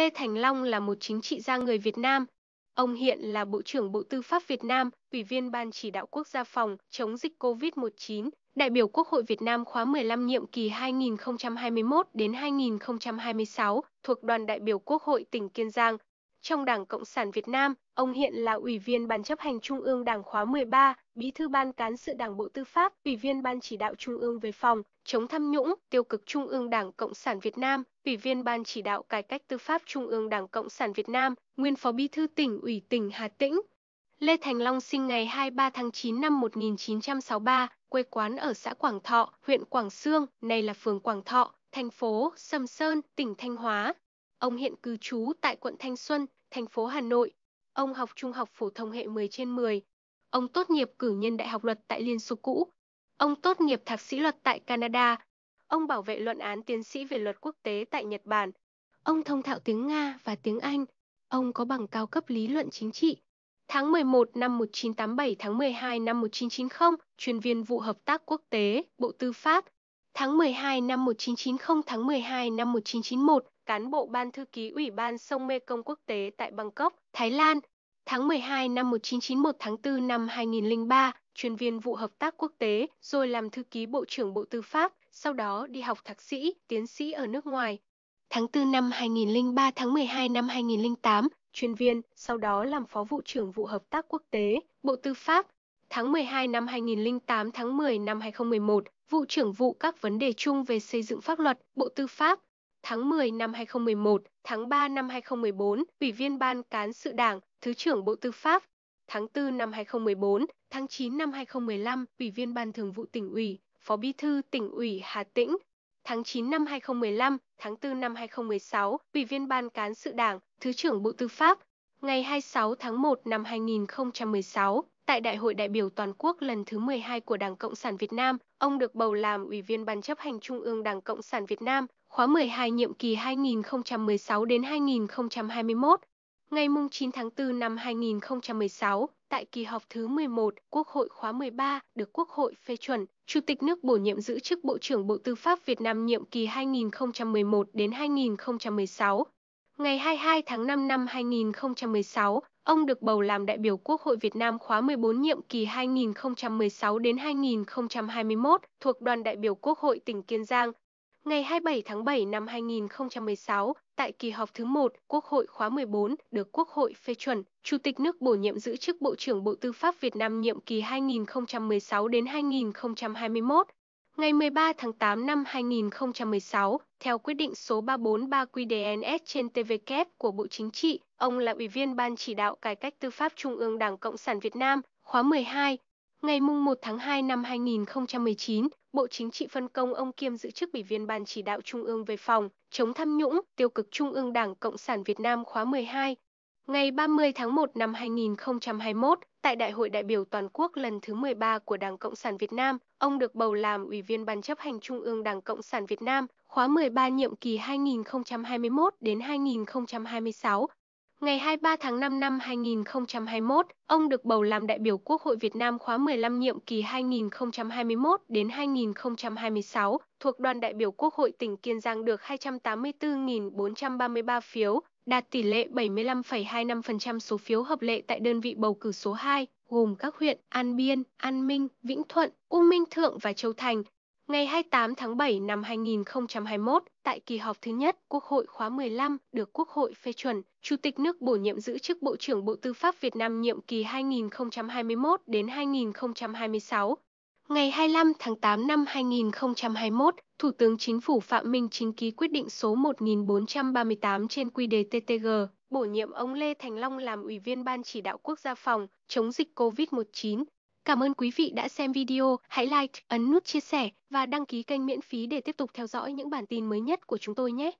Lê Thành Long là một chính trị gia người Việt Nam. Ông hiện là Bộ trưởng Bộ Tư pháp Việt Nam, Ủy viên Ban chỉ đạo quốc gia phòng chống dịch COVID-19, đại biểu Quốc hội Việt Nam khóa 15 nhiệm kỳ 2021 đến 2026 thuộc đoàn đại biểu Quốc hội tỉnh Kiên Giang, trong Đảng Cộng sản Việt Nam, ông hiện là Ủy viên Ban chấp hành Trung ương Đảng khóa 13, Bí thư Ban cán sự Đảng Bộ Tư pháp, Ủy viên Ban chỉ đạo Trung ương về phòng chống tham nhũng, tiêu cực Trung ương Đảng Cộng sản Việt Nam, Ủy viên Ban chỉ đạo Cải cách Tư pháp Trung ương Đảng Cộng sản Việt Nam, nguyên Phó Bí thư tỉnh ủy tỉnh Hà Tĩnh. Lê Thành Long sinh ngày 23 tháng 9 năm 1963, quê quán ở xã Quảng Thọ, huyện Quảng Sương, nay là phường Quảng Thọ, thành phố Sầm Sơn, tỉnh Thanh Hóa. Ông hiện cư trú tại quận Thanh Xuân, thành phố Hà Nội. Ông học trung học phổ thông hệ 10 trên 10. Ông tốt nghiệp cử nhân đại học luật tại Liên Xô cũ. Ông tốt nghiệp thạc sĩ luật tại Canada. Ông bảo vệ luận án tiến sĩ về luật quốc tế tại Nhật Bản. Ông thông thạo tiếng Nga và tiếng Anh. Ông có bằng cao cấp lý luận chính trị. Tháng 11 năm 1987 tháng 12 năm 1990, chuyên viên vụ hợp tác quốc tế, Bộ Tư pháp, Tháng 12 năm 1990 tháng 12 năm 1991, cán bộ ban thư ký Ủy ban sông Mê Công Quốc tế tại Bangkok, Thái Lan. Tháng 12 năm 1991 tháng 4 năm 2003, chuyên viên vụ hợp tác quốc tế, rồi làm thư ký Bộ trưởng Bộ Tư pháp, sau đó đi học thạc sĩ, tiến sĩ ở nước ngoài. Tháng 4 năm 2003 tháng 12 năm 2008, chuyên viên, sau đó làm phó vụ trưởng vụ hợp tác quốc tế, Bộ Tư pháp, tháng 12 năm 2008 tháng 10 năm 2011, vụ trưởng vụ các vấn đề chung về xây dựng pháp luật, Bộ Tư pháp, tháng 10 năm 2011, tháng 3 năm 2014, Ủy viên Ban Cán sự Đảng, Thứ trưởng Bộ Tư pháp, tháng 4 năm 2014, tháng 9 năm 2015, Ủy viên Ban Thường vụ tỉnh ủy, Phó Bí thư tỉnh ủy Hà Tĩnh, tháng 9 năm 2015, tháng 4 năm 2016, Ủy viên Ban Cán sự Đảng, Thứ trưởng Bộ Tư pháp, ngày 26 tháng 1 năm 2016, Tại Đại hội đại biểu toàn quốc lần thứ 12 của Đảng Cộng sản Việt Nam, ông được bầu làm Ủy viên Ban chấp hành Trung ương Đảng Cộng sản Việt Nam, khóa 12 nhiệm kỳ 2016 đến 2021. Ngày 9 tháng 4 năm 2016, tại kỳ họp thứ 11, Quốc hội khóa 13 được Quốc hội phê chuẩn, Chủ tịch nước bổ nhiệm giữ chức Bộ trưởng Bộ Tư pháp Việt Nam nhiệm kỳ 2011 đến 2016. Ngày 22 tháng 5 năm 2016, Ông được bầu làm đại biểu Quốc hội Việt Nam khóa 14 nhiệm kỳ 2016 đến 2021 thuộc đoàn đại biểu Quốc hội tỉnh Kiên Giang. Ngày 27 tháng 7 năm 2016, tại kỳ họp thứ 1, Quốc hội khóa 14 được Quốc hội phê chuẩn, Chủ tịch nước bổ nhiệm giữ chức Bộ trưởng Bộ Tư pháp Việt Nam nhiệm kỳ 2016 đến 2021. Ngày 13 tháng 8 năm 2016, theo quyết định số 343 qđns trên TVK của Bộ Chính trị, Ông là Ủy viên Ban chỉ đạo cải cách tư pháp Trung ương Đảng Cộng sản Việt Nam, khóa 12. Ngày 1 tháng 2 năm 2019, Bộ Chính trị phân công ông kiêm giữ chức Ủy viên Ban chỉ đạo Trung ương về phòng, chống tham nhũng, tiêu cực Trung ương Đảng Cộng sản Việt Nam khóa 12. Ngày 30 tháng 1 năm 2021, tại Đại hội đại biểu toàn quốc lần thứ 13 của Đảng Cộng sản Việt Nam, ông được bầu làm Ủy viên Ban chấp hành Trung ương Đảng Cộng sản Việt Nam, khóa 13 nhiệm kỳ 2021 đến 2026, Ngày 23 tháng 5 năm 2021, ông được bầu làm đại biểu Quốc hội Việt Nam khóa 15 nhiệm kỳ 2021 đến 2026, thuộc đoàn đại biểu Quốc hội tỉnh Kiên Giang được 284.433 phiếu, đạt tỷ lệ 75,25% số phiếu hợp lệ tại đơn vị bầu cử số 2, gồm các huyện An Biên, An Minh, Vĩnh Thuận, U Minh Thượng và Châu Thành, ngày 28 tháng 7 năm 2021, tại kỳ họp thứ nhất Quốc hội khóa 15 được Quốc hội phê chuẩn, Chủ tịch nước bổ nhiệm giữ chức Bộ trưởng Bộ Tư pháp Việt Nam nhiệm kỳ 2021 đến 2026. Ngày 25 tháng 8 năm 2021, Thủ tướng Chính phủ Phạm Minh Chính ký quyết định số 1438 trên QĐ-TTG, bổ nhiệm ông Lê Thành Long làm Ủy viên Ban chỉ đạo quốc gia phòng chống dịch COVID-19, Cảm ơn quý vị đã xem video, hãy like, ấn nút chia sẻ và đăng ký kênh miễn phí để tiếp tục theo dõi những bản tin mới nhất của chúng tôi nhé.